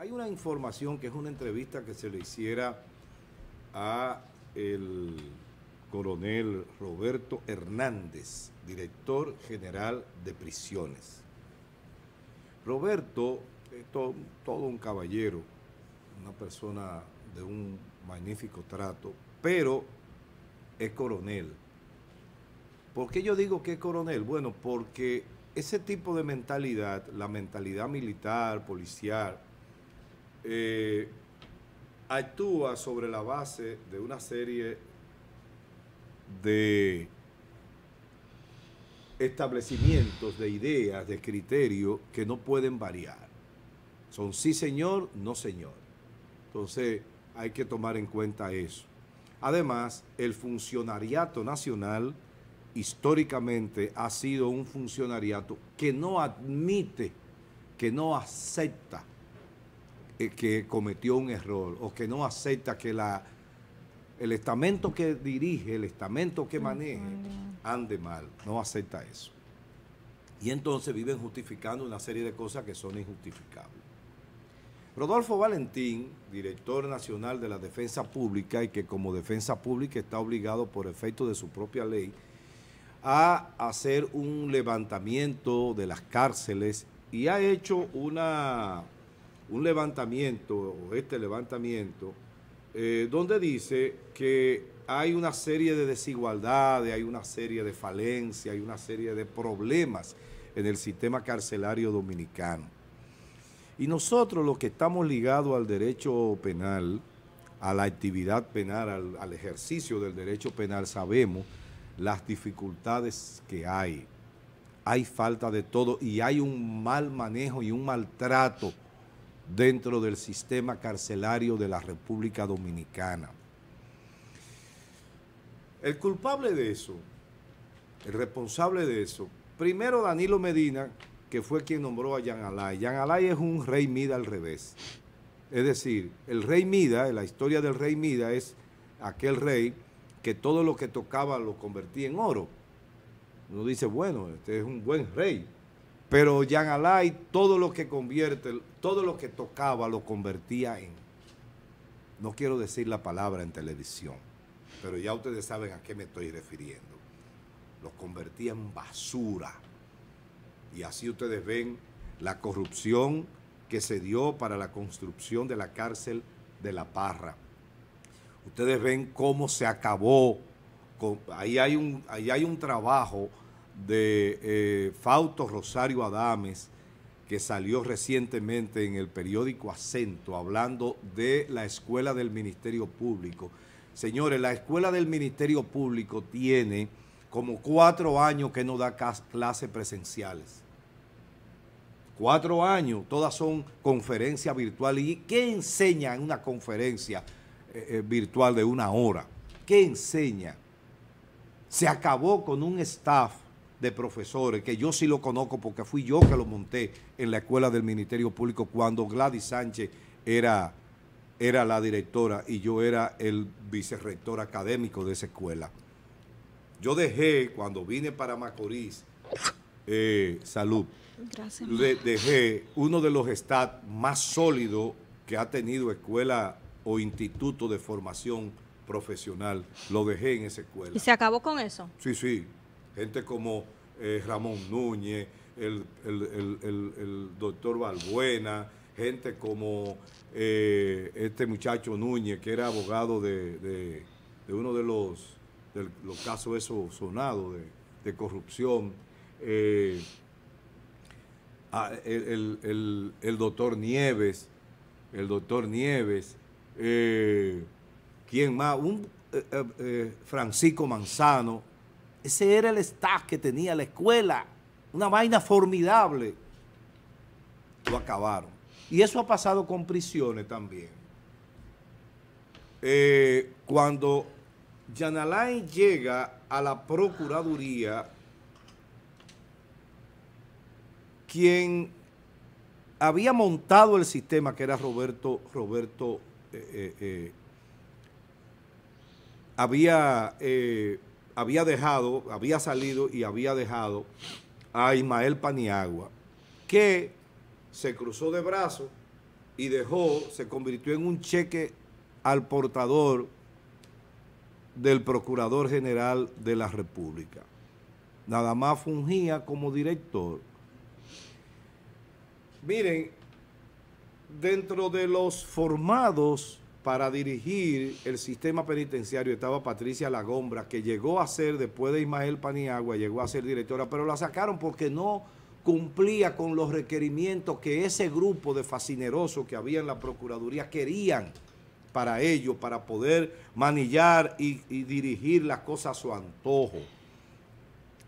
Hay una información que es una entrevista que se le hiciera a el coronel Roberto Hernández, director general de prisiones. Roberto es todo, todo un caballero, una persona de un magnífico trato, pero es coronel. ¿Por qué yo digo que es coronel? Bueno, porque ese tipo de mentalidad, la mentalidad militar, policial, eh, actúa sobre la base de una serie de establecimientos, de ideas, de criterios que no pueden variar. Son sí señor, no señor. Entonces hay que tomar en cuenta eso. Además, el funcionariato nacional históricamente ha sido un funcionariato que no admite, que no acepta eh, que cometió un error o que no acepta que la, el estamento que dirige, el estamento que maneje, ande mal. No acepta eso. Y entonces viven justificando una serie de cosas que son injustificables. Rodolfo Valentín, director nacional de la Defensa Pública y que como Defensa Pública está obligado por efecto de su propia ley a hacer un levantamiento de las cárceles y ha hecho una un levantamiento, o este levantamiento, eh, donde dice que hay una serie de desigualdades, hay una serie de falencias, hay una serie de problemas en el sistema carcelario dominicano. Y nosotros los que estamos ligados al derecho penal, a la actividad penal, al ejercicio del derecho penal, sabemos las dificultades que hay. Hay falta de todo y hay un mal manejo y un maltrato dentro del sistema carcelario de la República Dominicana. El culpable de eso, el responsable de eso, primero Danilo Medina, que fue quien nombró a Yan Alay. Yan Alay es un rey Mida al revés. Es decir, el rey Mida, la historia del rey Mida es aquel rey que todo lo que tocaba lo convertía en oro. Uno dice, bueno, este es un buen rey. Pero Yan Alay, todo lo que convierte todo lo que tocaba lo convertía en, no quiero decir la palabra en televisión, pero ya ustedes saben a qué me estoy refiriendo. Lo convertía en basura. Y así ustedes ven la corrupción que se dio para la construcción de la cárcel de La Parra. Ustedes ven cómo se acabó. ahí, hay un, hay un trabajo de eh, Fausto Rosario Adames, que salió recientemente en el periódico Acento hablando de la Escuela del Ministerio Público. Señores, la Escuela del Ministerio Público tiene como cuatro años que no da clases presenciales. Cuatro años, todas son conferencias virtuales. ¿Y qué enseña en una conferencia eh, eh, virtual de una hora? ¿Qué enseña? Se acabó con un staff de profesores, que yo sí lo conozco porque fui yo que lo monté en la escuela del Ministerio Público cuando Gladys Sánchez era, era la directora y yo era el vicerrector académico de esa escuela. Yo dejé, cuando vine para Macorís, eh, salud, dejé uno de los stats más sólidos que ha tenido escuela o instituto de formación profesional. Lo dejé en esa escuela. ¿Y se acabó con eso? Sí, sí gente como eh, Ramón Núñez, el, doctor Balbuena, gente como eh, este muchacho Núñez, que era abogado de, uno de los, los casos esos sonados de, corrupción. Eh, ah, el, doctor Nieves, el doctor Nieves, ¿quién más? Un, Francisco Manzano, ese era el staff que tenía la escuela. Una vaina formidable. Lo acabaron. Y eso ha pasado con prisiones también. Eh, cuando Yanalain llega a la Procuraduría, quien había montado el sistema, que era Roberto, Roberto eh, eh, había había dejado, había salido y había dejado a Ismael Paniagua, que se cruzó de brazos y dejó, se convirtió en un cheque al portador del Procurador General de la República. Nada más fungía como director. Miren, dentro de los formados para dirigir el sistema penitenciario estaba Patricia Lagombra, que llegó a ser, después de Ismael Paniagua, llegó a ser directora, pero la sacaron porque no cumplía con los requerimientos que ese grupo de fascinerosos que había en la Procuraduría querían para ellos, para poder manillar y, y dirigir las cosas a su antojo.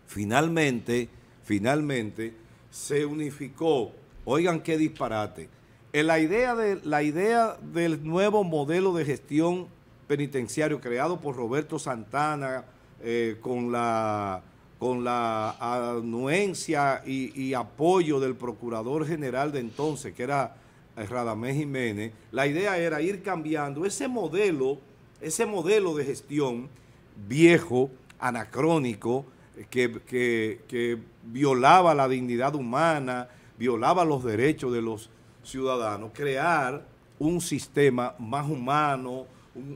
Finalmente, finalmente, se unificó. Oigan qué disparate eh, la idea, de, la idea del nuevo modelo de gestión penitenciario creado por Roberto Santana eh, con la con la anuencia y, apoyo del procurador general de entonces, que era eh, Radamés Jiménez, la idea era ir cambiando ese modelo, ese modelo de gestión viejo, anacrónico, que violaba la dignidad humana, violaba los derechos de los ciudadano crear un sistema más humano,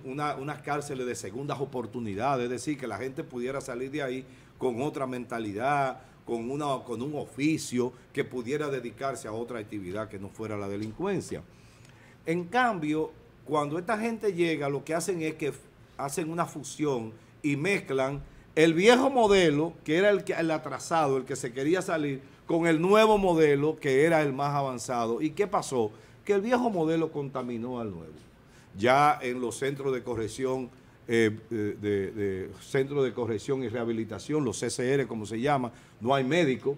una, unas cárceles de segundas oportunidades, es decir, que la gente pudiera salir de ahí con otra mentalidad, con, una, con un oficio, que pudiera dedicarse a otra actividad que no fuera la delincuencia. En cambio, cuando esta gente llega, lo que hacen es que hacen una fusión y mezclan el viejo modelo, que era el, el atrasado, el que se quería salir, con el nuevo modelo que era el más avanzado. ¿Y qué pasó? Que el viejo modelo contaminó al nuevo. Ya en los centros de corrección, eh, eh, de, centro de corrección y rehabilitación, los CCR como se llama, no hay médico.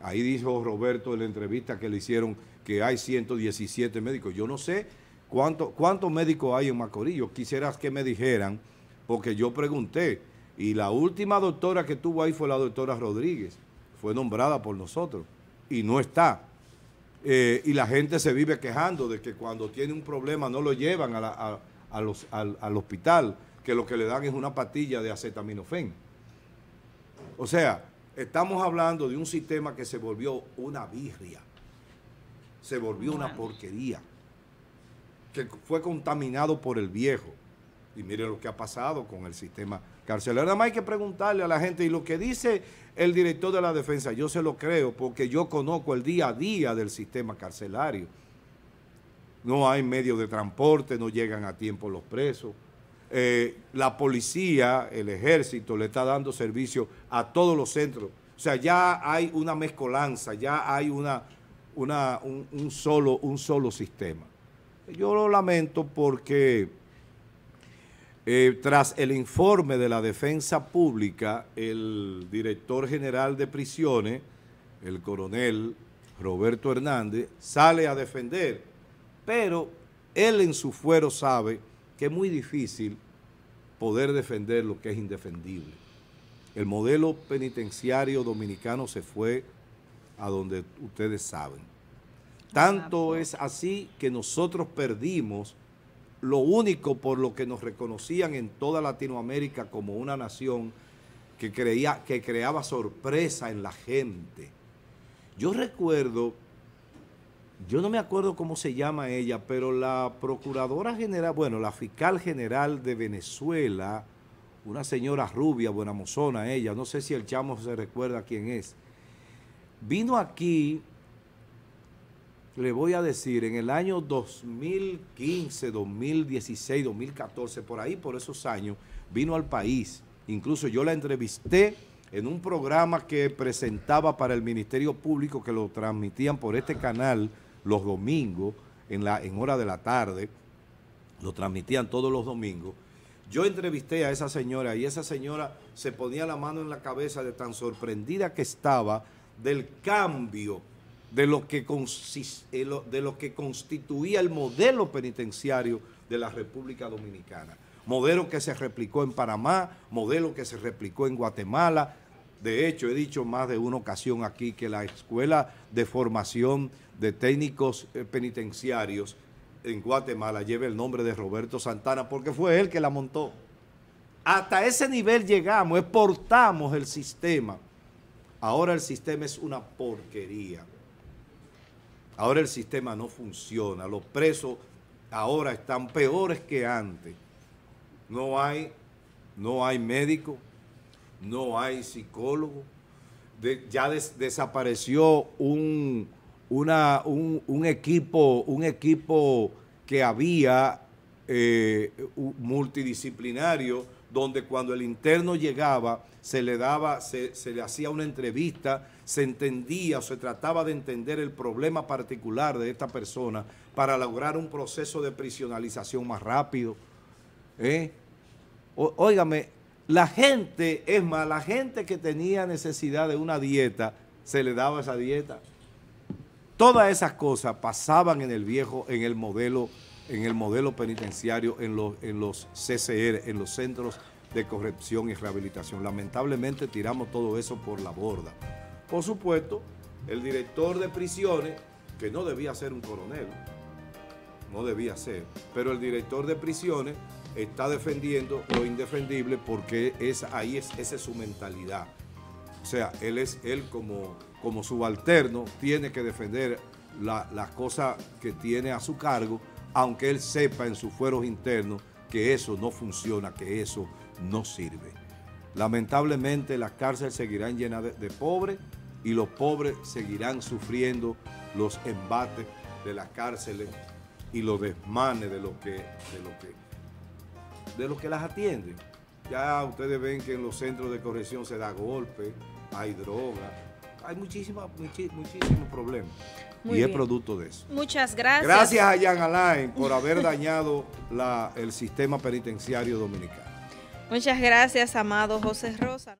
Ahí dijo Roberto en la entrevista que le hicieron que hay 117 médicos. Yo no sé cuántos cuánto médicos hay en Macorillo, Quisiera que me dijeran, porque yo pregunté, y la última doctora que tuvo ahí fue la doctora Rodríguez fue nombrada por nosotros y no está. Eh, y la gente se vive quejando de que cuando tiene un problema no lo llevan al, hospital, que lo que le dan es una patilla de acetaminofén. O sea, estamos hablando de un sistema que se volvió una birria, se volvió una porquería, que fue contaminado por el viejo. Y mire lo que ha pasado con el sistema carcelario. Nada más hay que preguntarle a la gente. Y lo que dice el director de la defensa, yo se lo creo porque yo conozco el día a día del sistema carcelario. No hay medios de transporte, no llegan a tiempo los presos. Eh, la policía, el ejército, le está dando servicio a todos los centros. O sea, ya hay una mezcolanza, ya hay una, solo, un solo sistema. Yo lo lamento porque eh, tras el informe de la defensa pública, el director general de prisiones, el coronel Roberto Hernández, sale a defender, pero él en su fuero sabe que es muy difícil poder defender lo que es indefendible. El modelo penitenciario dominicano se fue a donde ustedes saben. Tanto es así que nosotros perdimos lo único por lo que nos reconocían en toda Latinoamérica como una nación que, creía, que creaba sorpresa en la gente. Yo recuerdo, yo no me acuerdo cómo se llama ella, pero la procuradora general, bueno, la fiscal general de Venezuela, una señora rubia, buena mozona ella, no sé si el chamo se recuerda quién es, vino aquí le voy a decir, en el año 2015, 2016, 2014, por ahí, por esos años, vino al país. Incluso yo la entrevisté en un programa que presentaba para el Ministerio Público, que lo transmitían por este canal los domingos, en, la, en hora de la tarde, lo transmitían todos los domingos. Yo entrevisté a esa señora y esa señora se ponía la mano en la cabeza de tan sorprendida que estaba del cambio de lo que, eh, de lo que constituía el modelo penitenciario de la República Dominicana. Modelo que se replicó en Panamá, modelo que se replicó en Guatemala. De hecho, he dicho más de una ocasión aquí que la Escuela de Formación de Técnicos eh, Penitenciarios en Guatemala lleva el nombre de Roberto Santana porque fue él que la montó. Hasta ese nivel llegamos, exportamos el sistema. Ahora el sistema es una porquería. Ahora el sistema no funciona, los presos ahora están peores que antes. No hay, no hay médico, no hay psicólogo. ya desapareció un, equipo, un equipo que había eh, multidisciplinario donde cuando el interno llegaba se le daba, se, le hacía una entrevista, se entendía o se trataba de entender el problema particular de esta persona para lograr un proceso de prisionalización más rápido. ¿eh? óigame, la gente, es más, la gente que tenía necesidad de una dieta, se le daba esa dieta. Todas esas cosas pasaban en el viejo, en el modelo en el modelo penitenciario, en los, CCR, en los centros de corrección y rehabilitación. Lamentablemente tiramos todo eso por la borda. Por supuesto, el director de prisiones, que no debía ser un coronel, no debía ser, pero el director de prisiones está defendiendo lo indefendible porque es, ahí es, esa es su mentalidad. O sea, él es él como, como subalterno, tiene que defender las cosas que tiene a su cargo aunque él sepa en sus fueros internos que eso no funciona, que eso no sirve. Lamentablemente las cárceles seguirán llenas de, pobres y los pobres seguirán sufriendo los embates de las cárceles y los desmanes de los que, lo que, de que las atienden. Ya ustedes ven que en los centros de corrección se da golpe, hay droga, hay muchísimos muchísimo problemas y es producto de eso. Muchas gracias. Gracias a Jan Alain por haber dañado la, el sistema penitenciario dominicano. Muchas gracias, amado José Rosa.